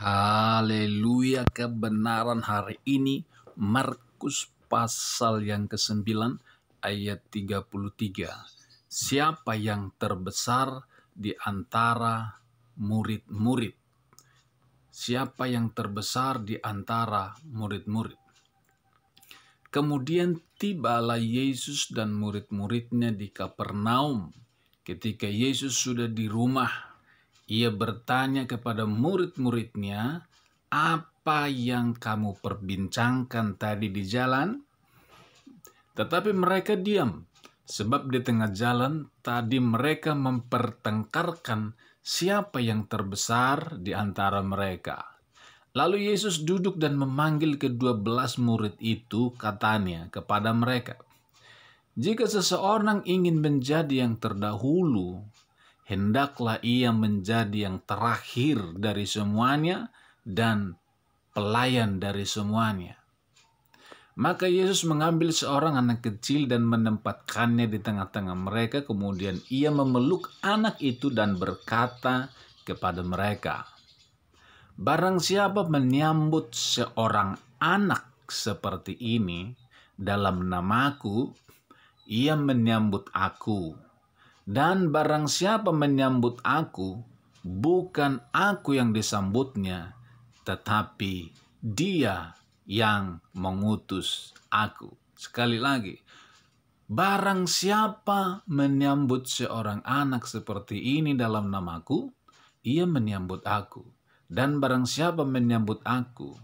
Haleluya kebenaran hari ini Markus pasal yang ke-9 ayat 33. Siapa yang terbesar di antara murid-murid? Siapa yang terbesar di antara murid-murid? Kemudian tibalah Yesus dan murid-muridnya di Kapernaum. Ketika Yesus sudah di rumah ia bertanya kepada murid-muridnya, "Apa yang kamu perbincangkan tadi di jalan?" Tetapi mereka diam, sebab di tengah jalan tadi mereka mempertengkarkan siapa yang terbesar di antara mereka. Lalu Yesus duduk dan memanggil kedua belas murid itu, katanya kepada mereka, jika seseorang ingin menjadi yang terdahulu, hendaklah ia menjadi yang terakhir dari semuanya dan pelayan dari semuanya. Maka Yesus mengambil seorang anak kecil dan menempatkannya di tengah-tengah mereka. Kemudian ia memeluk anak itu dan berkata kepada mereka, "Barang siapa menyambut seorang anak seperti ini dalam namaku, ia menyambut Aku." Dan barang siapa menyambut aku, bukan aku yang disambutnya, tetapi dia yang mengutus aku. Sekali lagi, Barang siapa menyambut seorang anak seperti ini dalam namaku, ia menyambut aku. Dan barang siapa menyambut aku,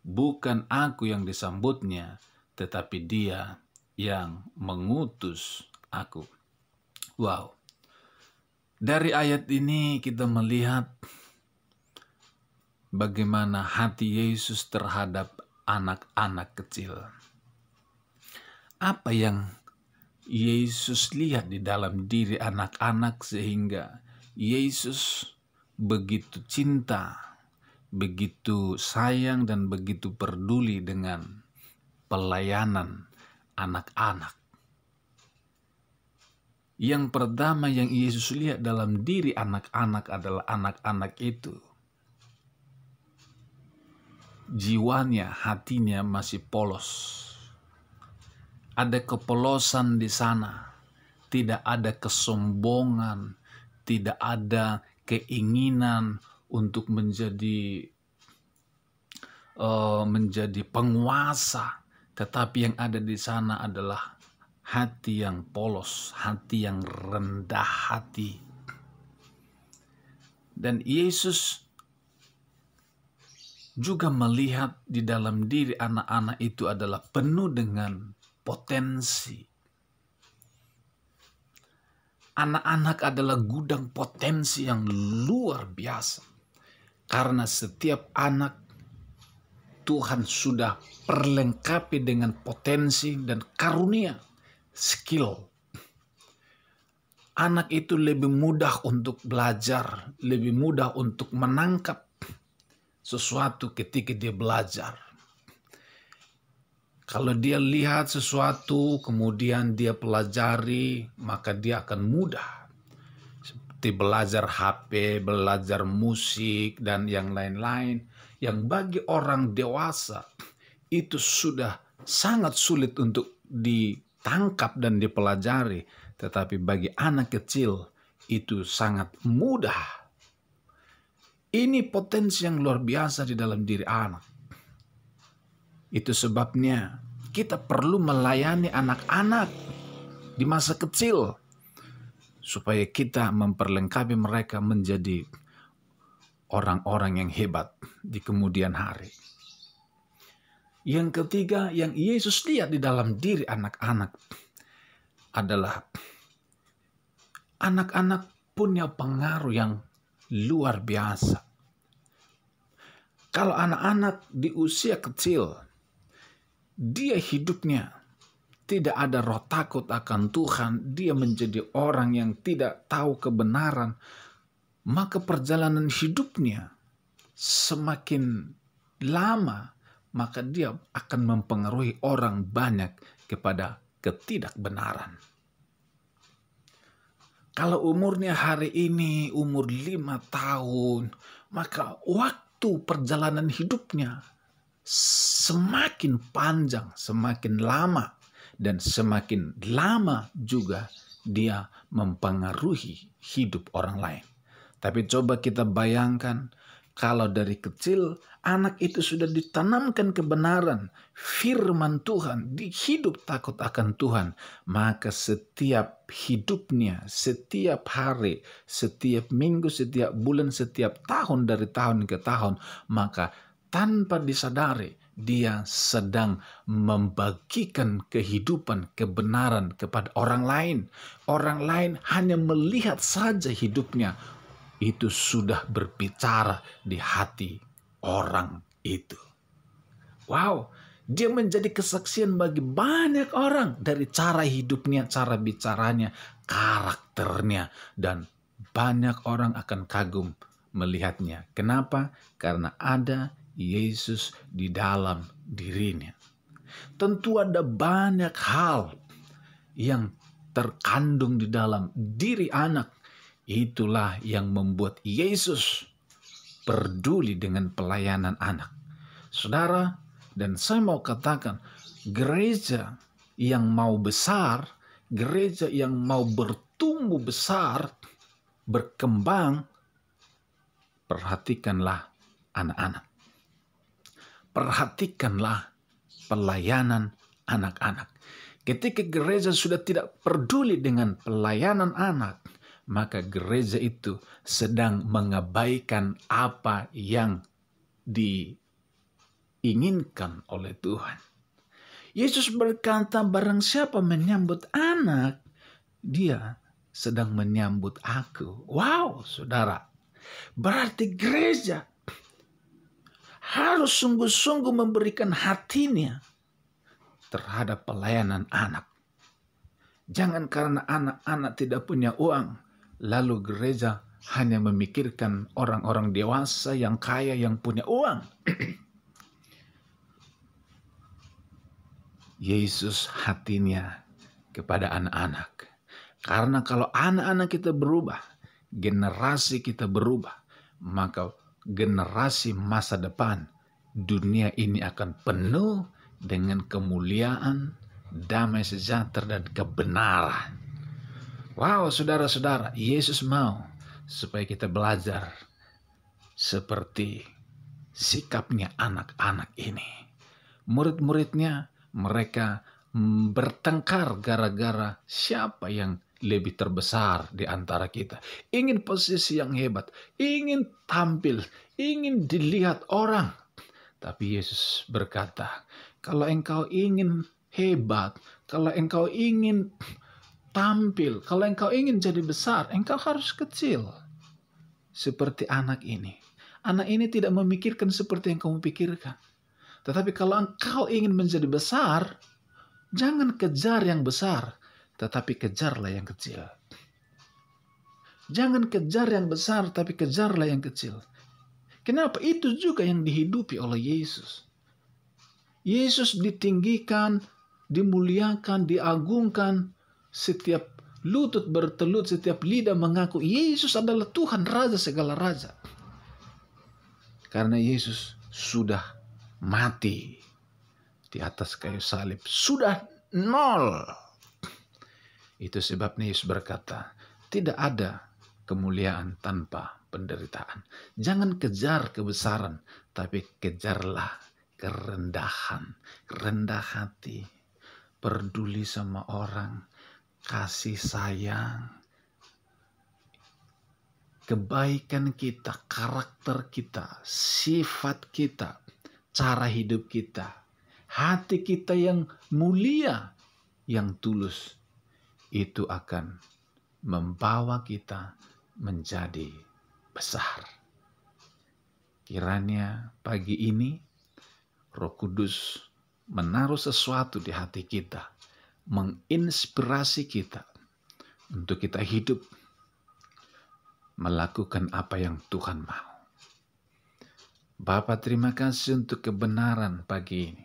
bukan aku yang disambutnya, tetapi dia yang mengutus aku. Wow. Dari ayat ini kita melihat bagaimana hati Yesus terhadap anak-anak kecil. Apa yang Yesus lihat di dalam diri anak-anak sehingga Yesus begitu cinta, begitu sayang dan begitu peduli dengan pelayanan anak-anak. Yang pertama yang Yesus lihat dalam diri anak-anak adalah anak-anak itu. Jiwanya, hatinya masih polos. Ada kepolosan di sana. Tidak ada kesombongan, tidak ada keinginan untuk menjadi uh, menjadi penguasa, tetapi yang ada di sana adalah hati yang polos, hati yang rendah hati. Dan Yesus juga melihat di dalam diri anak-anak itu adalah penuh dengan potensi. Anak-anak adalah gudang potensi yang luar biasa, karena setiap anak Tuhan sudah perlengkapi dengan potensi dan karunia skill. Anak itu lebih mudah untuk belajar, lebih mudah untuk menangkap sesuatu ketika dia belajar. Kalau dia lihat sesuatu, kemudian dia pelajari, maka dia akan mudah. Seperti belajar HP, belajar musik, dan yang lain-lain. Yang bagi orang dewasa, itu sudah sangat sulit untuk di ditangkap dan dipelajari, tetapi bagi anak kecil itu sangat mudah. Ini potensi yang luar biasa di dalam diri anak. Itu sebabnya kita perlu melayani anak-anak di masa kecil supaya kita memperlengkapi mereka menjadi orang-orang yang hebat di kemudian hari. Yang ketiga yang Yesus lihat di dalam diri anak-anak adalah anak-anak punya pengaruh yang luar biasa. Kalau anak-anak di usia kecil, dia hidupnya tidak ada roh takut akan Tuhan, dia menjadi orang yang tidak tahu kebenaran, maka perjalanan hidupnya semakin lama maka dia akan mempengaruhi orang banyak kepada ketidakbenaran. Kalau umurnya hari ini umur lima tahun, maka waktu perjalanan hidupnya semakin panjang, semakin lama, dan semakin lama juga dia mempengaruhi hidup orang lain. Tapi coba kita bayangkan kalau dari kecil anak itu sudah ditanamkan kebenaran, firman Tuhan, hidup takut akan Tuhan, maka setiap hidupnya, setiap hari, setiap minggu, setiap bulan, setiap tahun dari tahun ke tahun, maka tanpa disadari dia sedang membagikan kehidupan kebenaran kepada orang lain. Orang lain hanya melihat saja hidupnya, itu sudah berbicara di hati orang itu. Wow, dia menjadi kesaksian bagi banyak orang dari cara hidupnya, cara bicaranya, karakternya, dan banyak orang akan kagum melihatnya. Kenapa? Karena ada Yesus di dalam dirinya. Tentu ada banyak hal yang terkandung di dalam diri anak Itulah yang membuat Yesus peduli dengan pelayanan anak. Saudara, dan saya mau katakan, gereja yang mau besar, gereja yang mau bertumbuh besar, berkembang, perhatikanlah anak-anak. Perhatikanlah pelayanan anak-anak. Ketika gereja sudah tidak peduli dengan pelayanan anak, maka gereja itu sedang mengabaikan apa yang diinginkan oleh Tuhan. Yesus berkata, barang siapa menyambut anak, dia sedang menyambut aku. Wow, saudara. Berarti gereja harus sungguh-sungguh memberikan hatinya terhadap pelayanan anak. Jangan karena anak-anak tidak punya uang, lalu gereja hanya memikirkan orang-orang dewasa yang kaya yang punya uang. Yesus hatinya kepada anak-anak. Karena kalau anak-anak kita berubah, generasi kita berubah, maka generasi masa depan dunia ini akan penuh dengan kemuliaan, damai sejahtera dan kebenaran. Wow, saudara-saudara, Yesus mau supaya kita belajar seperti sikapnya anak-anak ini. Murid-muridnya mereka bertengkar gara-gara siapa yang lebih terbesar di antara kita. Ingin posisi yang hebat, ingin tampil, ingin dilihat orang. Tapi Yesus berkata, kalau engkau ingin hebat, kalau engkau ingin tampil. Kalau engkau ingin jadi besar, engkau harus kecil. Seperti anak ini. Anak ini tidak memikirkan seperti yang kamu pikirkan. Tetapi kalau engkau ingin menjadi besar, jangan kejar yang besar, tetapi kejarlah yang kecil. Jangan kejar yang besar, tapi kejarlah yang kecil. Kenapa? Itu juga yang dihidupi oleh Yesus. Yesus ditinggikan, dimuliakan, diagungkan, setiap lutut bertelut, setiap lidah mengaku Yesus adalah Tuhan Raja segala Raja. Karena Yesus sudah mati di atas kayu salib. Sudah nol. Itu sebabnya Yesus berkata, tidak ada kemuliaan tanpa penderitaan. Jangan kejar kebesaran, tapi kejarlah kerendahan, rendah hati, peduli sama orang, kasih sayang, kebaikan kita, karakter kita, sifat kita, cara hidup kita, hati kita yang mulia, yang tulus, itu akan membawa kita menjadi besar. Kiranya pagi ini Roh Kudus menaruh sesuatu di hati kita menginspirasi kita untuk kita hidup melakukan apa yang Tuhan mau. Bapa terima kasih untuk kebenaran pagi ini.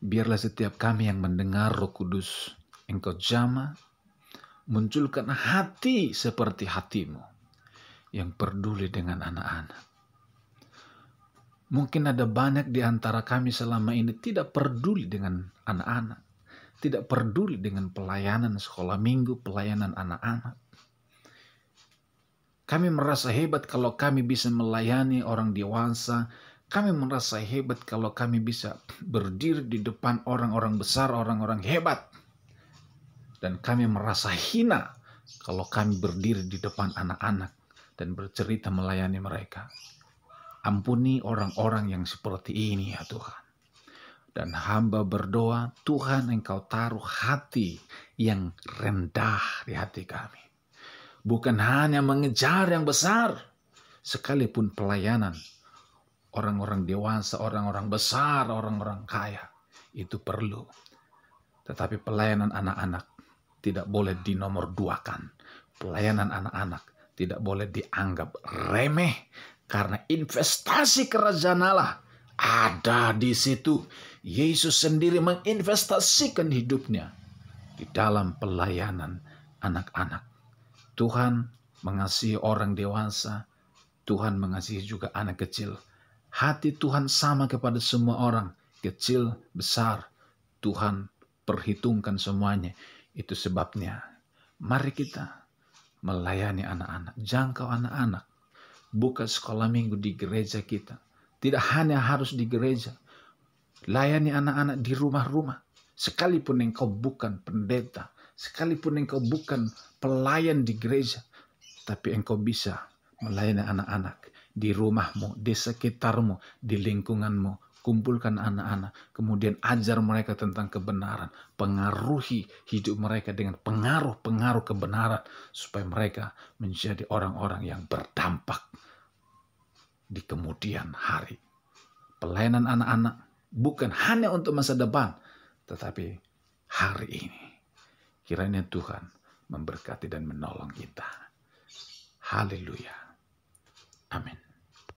Biarlah setiap kami yang mendengar roh kudus, engkau jama, munculkan hati seperti hatimu yang peduli dengan anak-anak. Mungkin ada banyak di antara kami selama ini tidak peduli dengan anak-anak, tidak peduli dengan pelayanan sekolah minggu, pelayanan anak-anak. Kami merasa hebat kalau kami bisa melayani orang dewasa. Kami merasa hebat kalau kami bisa berdiri di depan orang-orang besar, orang-orang hebat. Dan kami merasa hina kalau kami berdiri di depan anak-anak dan bercerita melayani mereka. Ampuni orang-orang yang seperti ini ya Tuhan. Dan hamba berdoa, Tuhan engkau taruh hati yang rendah di hati kami. Bukan hanya mengejar yang besar, sekalipun pelayanan orang-orang dewasa, orang-orang besar, orang-orang kaya itu perlu. Tetapi pelayanan anak-anak tidak boleh dinomorduakan. Pelayanan anak-anak tidak boleh dianggap remeh, karena investasi kerajaan Allah ada di situ. Yesus sendiri menginvestasikan hidupnya di dalam pelayanan anak-anak. Tuhan mengasihi orang dewasa, Tuhan mengasihi juga anak kecil. Hati Tuhan sama kepada semua orang, kecil, besar. Tuhan perhitungkan semuanya. Itu sebabnya mari kita melayani anak-anak, jangkau anak-anak buka sekolah minggu di gereja kita. Tidak hanya harus di gereja. Layani anak-anak di rumah-rumah. Sekalipun engkau bukan pendeta, sekalipun engkau bukan pelayan di gereja, tapi engkau bisa melayani anak-anak di rumahmu, di sekitarmu, di lingkunganmu, kumpulkan anak-anak, kemudian ajar mereka tentang kebenaran, pengaruhi hidup mereka dengan pengaruh-pengaruh kebenaran, supaya mereka menjadi orang-orang yang berdampak di kemudian hari. Pelayanan anak-anak bukan hanya untuk masa depan, tetapi hari ini. Kiranya Tuhan memberkati dan menolong kita. Haleluya. Amin.